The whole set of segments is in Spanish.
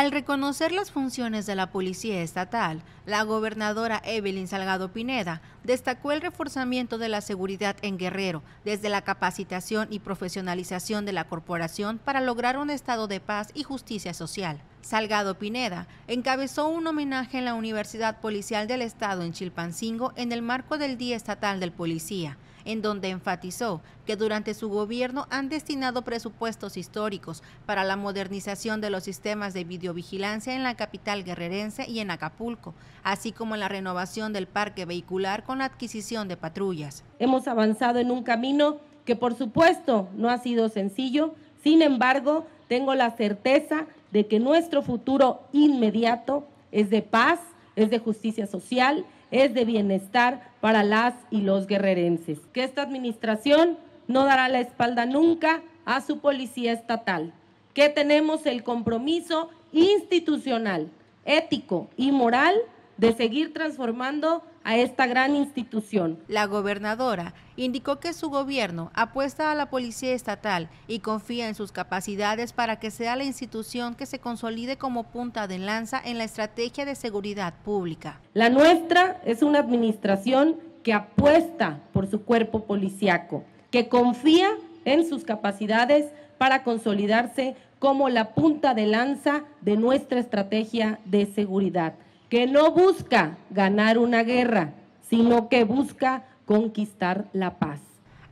Al reconocer las funciones de la Policía Estatal, la gobernadora Evelyn Salgado Pineda destacó el reforzamiento de la seguridad en Guerrero, desde la capacitación y profesionalización de la corporación para lograr un estado de paz y justicia social. Salgado Pineda encabezó un homenaje en la Universidad Policial del Estado en Chilpancingo en el marco del Día Estatal del Policía, en donde enfatizó que durante su gobierno han destinado presupuestos históricos para la modernización de los sistemas de videovigilancia en la capital guerrerense y en Acapulco, así como la renovación del parque vehicular con adquisición de patrullas. Hemos avanzado en un camino que por supuesto no ha sido sencillo, sin embargo, tengo la certeza de que nuestro futuro inmediato es de paz, es de justicia social, es de bienestar para las y los guerrerenses. Que esta administración no dará la espalda nunca a su policía estatal, que tenemos el compromiso institucional, ético y moral de seguir transformando a esta gran institución. La gobernadora indicó que su gobierno apuesta a la Policía Estatal y confía en sus capacidades para que sea la institución que se consolide como punta de lanza en la estrategia de seguridad pública. La nuestra es una administración que apuesta por su cuerpo policiaco, que confía en sus capacidades para consolidarse como la punta de lanza de nuestra estrategia de seguridad que no busca ganar una guerra, sino que busca conquistar la paz.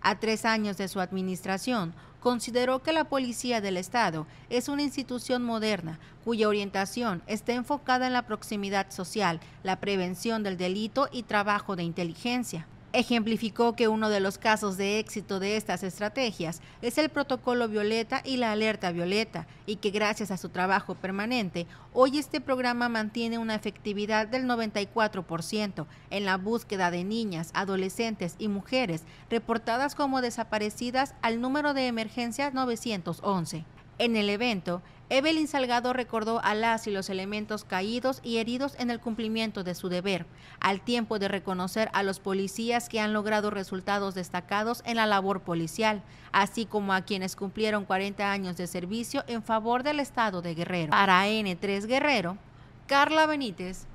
A tres años de su administración, consideró que la Policía del Estado es una institución moderna cuya orientación está enfocada en la proximidad social, la prevención del delito y trabajo de inteligencia. Ejemplificó que uno de los casos de éxito de estas estrategias es el protocolo violeta y la alerta violeta, y que gracias a su trabajo permanente, hoy este programa mantiene una efectividad del 94% en la búsqueda de niñas, adolescentes y mujeres reportadas como desaparecidas al número de emergencia 911. En el evento, Evelyn Salgado recordó a las y los elementos caídos y heridos en el cumplimiento de su deber, al tiempo de reconocer a los policías que han logrado resultados destacados en la labor policial, así como a quienes cumplieron 40 años de servicio en favor del Estado de Guerrero. Para N3 Guerrero, Carla Benítez,